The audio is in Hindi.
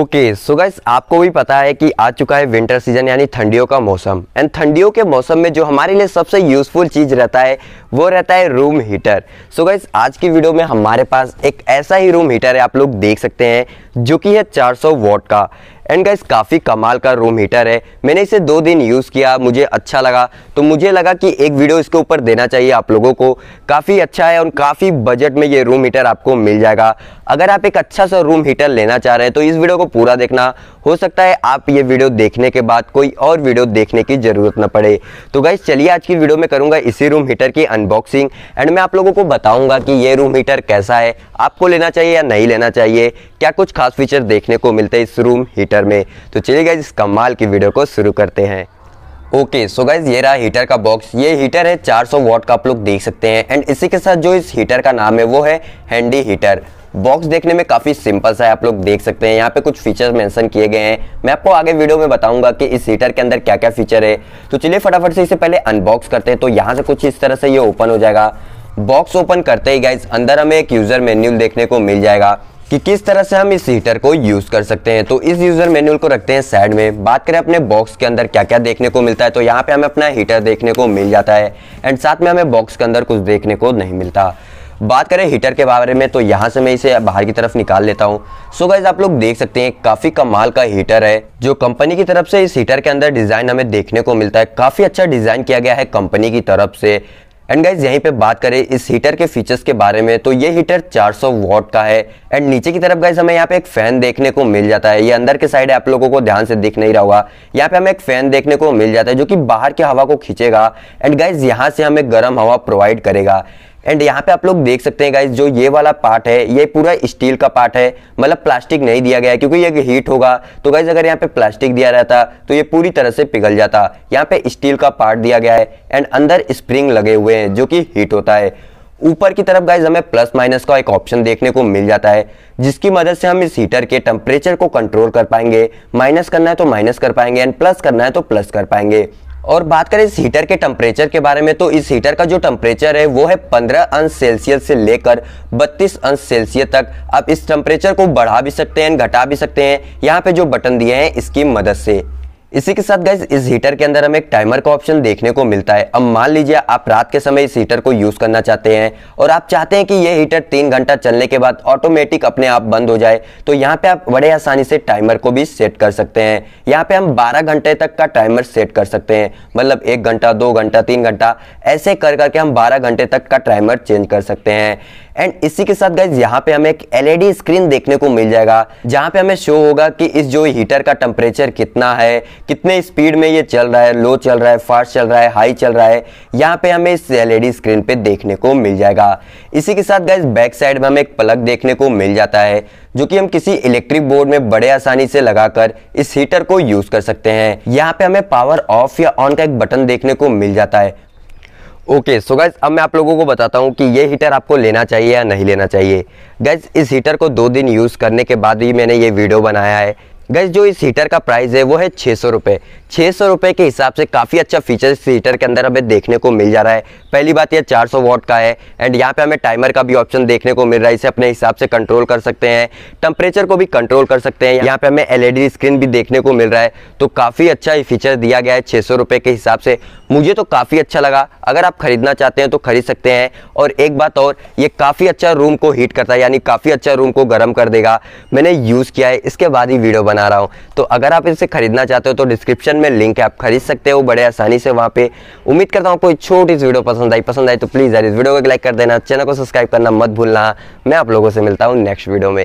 ओके सो गाइस आपको भी पता है कि आ चुका है विंटर सीजन यानी ठंडियों का मौसम एंड ठंडियों के मौसम में जो हमारे लिए सबसे यूजफुल चीज़ रहता है वो रहता है रूम हीटर सो गाइस आज की वीडियो में हमारे पास एक ऐसा ही रूम हीटर है आप लोग देख सकते हैं जो कि है 400 वॉट का एंड गाइस काफ़ी कमाल का रूम हीटर है मैंने इसे दो दिन यूज़ किया मुझे अच्छा लगा तो मुझे लगा कि एक वीडियो इसके ऊपर देना चाहिए आप लोगों को काफ़ी अच्छा है और काफ़ी बजट में ये रूम हीटर आपको मिल जाएगा अगर आप एक अच्छा सा रूम हीटर लेना चाह रहे हैं तो इस वीडियो को पूरा देखना हो सकता है आप ये वीडियो देखने के बाद कोई और वीडियो देखने की ज़रूरत न पड़े तो गाइज चलिए आज की वीडियो में करूँगा इसी रूम हीटर की अनबॉक्सिंग एंड मैं आप लोगों को बताऊँगा कि ये रूम हीटर कैसा है आपको लेना चाहिए या नहीं लेना चाहिए क्या कुछ खास फीचर देखने को मिलते हैं इस रूम हीटर में तो चलिए गाइज इस कमाल की वीडियो को शुरू करते हैं ओके सो गाइज ये रहा हीटर का बॉक्स ये हीटर है 400 सौ वॉट का आप लोग देख सकते हैं एंड इसी के साथ जो इस हीटर का नाम है वो है हैंडी हीटर बॉक्स देखने में काफ़ी सिंपल सा है आप लोग देख सकते हैं यहाँ पे कुछ फीचर मेंशन किए गए हैं मैं आपको आगे वीडियो में बताऊंगा कि इस हीटर के अंदर क्या क्या फीचर है तो चलिए फटाफट से इसे पहले अनबॉक्स करते हैं तो यहाँ से कुछ इस तरह से ये ओपन हो जाएगा बॉक्स ओपन करते ही गाइज अंदर हमें एक यूज़र मेन्यूल देखने को मिल जाएगा कि किस तरह से हम इस हीटर को यूज़ कर सकते हैं तो इस यूज़र मेन्यूल को रखते हैं साइड में बात करें अपने बॉक्स के अंदर क्या क्या देखने को मिलता है तो यहाँ पे हमें अपना हीटर देखने को मिल जाता है एंड साथ में हमें बॉक्स के अंदर कुछ देखने को नहीं मिलता बात करें हीटर के बारे में तो यहाँ से मैं इसे बाहर की तरफ निकाल लेता हूँ सो गाइज आप लोग देख सकते हैं काफ़ी कमाल का हीटर है जो कंपनी की तरफ से इस हीटर के अंदर डिज़ाइन हमें देखने को मिलता है काफ़ी अच्छा डिज़ाइन किया गया है कंपनी की तरफ से एंड गाइज यहीं पे बात करें इस हीटर के फीचर्स के बारे में तो ये हीटर 400 वॉट का है एंड नीचे की तरफ गाइज हमें यहाँ पे एक फैन देखने को मिल जाता है ये अंदर के साइड आप लोगों को ध्यान से दिख नहीं रहा होगा यहाँ पे हमें एक फैन देखने को मिल जाता है जो कि बाहर की हवा को खींचेगा एंड गाइज यहाँ से हमें गर्म हवा प्रोवाइड करेगा एंड यहाँ पे आप लोग देख सकते हैं गाइज जो ये वाला पार्ट है ये पूरा स्टील का पार्ट है मतलब प्लास्टिक नहीं दिया गया है क्योंकि ये हीट होगा तो गाइज अगर यहाँ पे प्लास्टिक दिया रहता तो ये पूरी तरह से पिघल जाता यहाँ पे स्टील का पार्ट दिया गया है एंड अंदर स्प्रिंग लगे हुए हैं जो कि हीट होता है ऊपर की तरफ गाइज हमें प्लस माइनस का एक ऑप्शन देखने को मिल जाता है जिसकी मदद से हम इस हीटर के टेम्परेचर को कंट्रोल कर पाएंगे माइनस करना है तो माइनस कर पाएंगे एंड प्लस करना है तो प्लस कर पाएंगे और बात करें इस हीटर के टेम्परेचर के बारे में तो इस हीटर का जो टेम्परेचर है वो है 15 अंश सेल्सियस से लेकर 32 अंश सेल्सियस तक आप इस टेम्परेचर को बढ़ा भी सकते हैं घटा भी सकते हैं यहाँ पे जो बटन दिए हैं इसकी मदद से इसी के साथ गैस इस हीटर के अंदर हमें एक टाइमर का ऑप्शन देखने को मिलता है अब मान लीजिए आप रात के समय इस हीटर को यूज़ करना चाहते हैं और आप चाहते हैं कि ये हीटर तीन घंटा चलने के बाद ऑटोमेटिक अपने आप बंद हो जाए तो यहाँ पे आप बड़े आसानी से टाइमर को भी सेट कर सकते हैं यहाँ पे हम बारह घंटे तक का टाइमर सेट कर सकते हैं मतलब एक घंटा दो घंटा तीन घंटा ऐसे कर करके हम बारह घंटे तक का टाइमर चेंज कर सकते हैं एंड इसी के साथ गैस यहाँ पे हमें एक एलईडी स्क्रीन e देखने को मिल जाएगा जहाँ पे हमें शो होगा कि इस जो हीटर का टेम्परेचर कितना है कितने स्पीड में ये चल रहा है लो चल रहा है फास्ट चल रहा है हाई चल रहा है यहाँ पे हमें इस एल स्क्रीन पे देखने को मिल जाएगा इसी के साथ गाइज बैक साइड में हमें एक प्लग देखने को मिल जाता है जो कि हम किसी इलेक्ट्रिक बोर्ड में बड़े आसानी से लगाकर इस हीटर को यूज कर सकते हैं यहाँ पे हमें पावर ऑफ या ऑन का एक बटन देखने को मिल जाता है ओके सो गैस अब मैं आप लोगों को बताता हूँ कि ये हीटर आपको लेना चाहिए या नहीं लेना चाहिए गैस इस हीटर को दो दिन यूज़ करने के बाद ही मैंने ये वीडियो बनाया है गैस जो इस हीटर का प्राइस है वो है छः सौ रुपये छः सौ रुपये के हिसाब से काफ़ी अच्छा फीचर इस हीटर के अंदर हमें देखने को मिल जा रहा है पहली बात यह 400 वॉट का है एंड यहाँ पे हमें टाइमर का भी ऑप्शन देखने को मिल रहा है इसे अपने हिसाब से कंट्रोल कर सकते हैं टेम्परेचर को भी कंट्रोल कर सकते हैं यहाँ पर हमें एल स्क्रीन e भी देखने को मिल रहा है तो काफ़ी अच्छा ये फीचर दिया गया है छः सौ के हिसाब से मुझे तो काफ़ी अच्छा लगा अगर आप खरीदना चाहते हैं तो खरीद सकते हैं और एक बात और ये काफ़ी अच्छा रूम को हीट करता है यानी काफ़ी अच्छा रूम को गर्म कर देगा मैंने यूज़ किया है इसके बाद ही वीडियो बना बना रहा हूँ तो अगर आप इसे खरीदना चाहते हो तो डिस्क्रिप्शन में लिंक है आप खरीद सकते हो बड़े आसानी से वहाँ पे उम्मीद करता हूँ कोई छोटी वीडियो पसंद आई पसंद आई तो प्लीज़ यार इस वीडियो को लाइक कर देना चैनल को सब्सक्राइब करना मत भूलना मैं आप लोगों से मिलता हूँ नेक्स्ट वीडियो में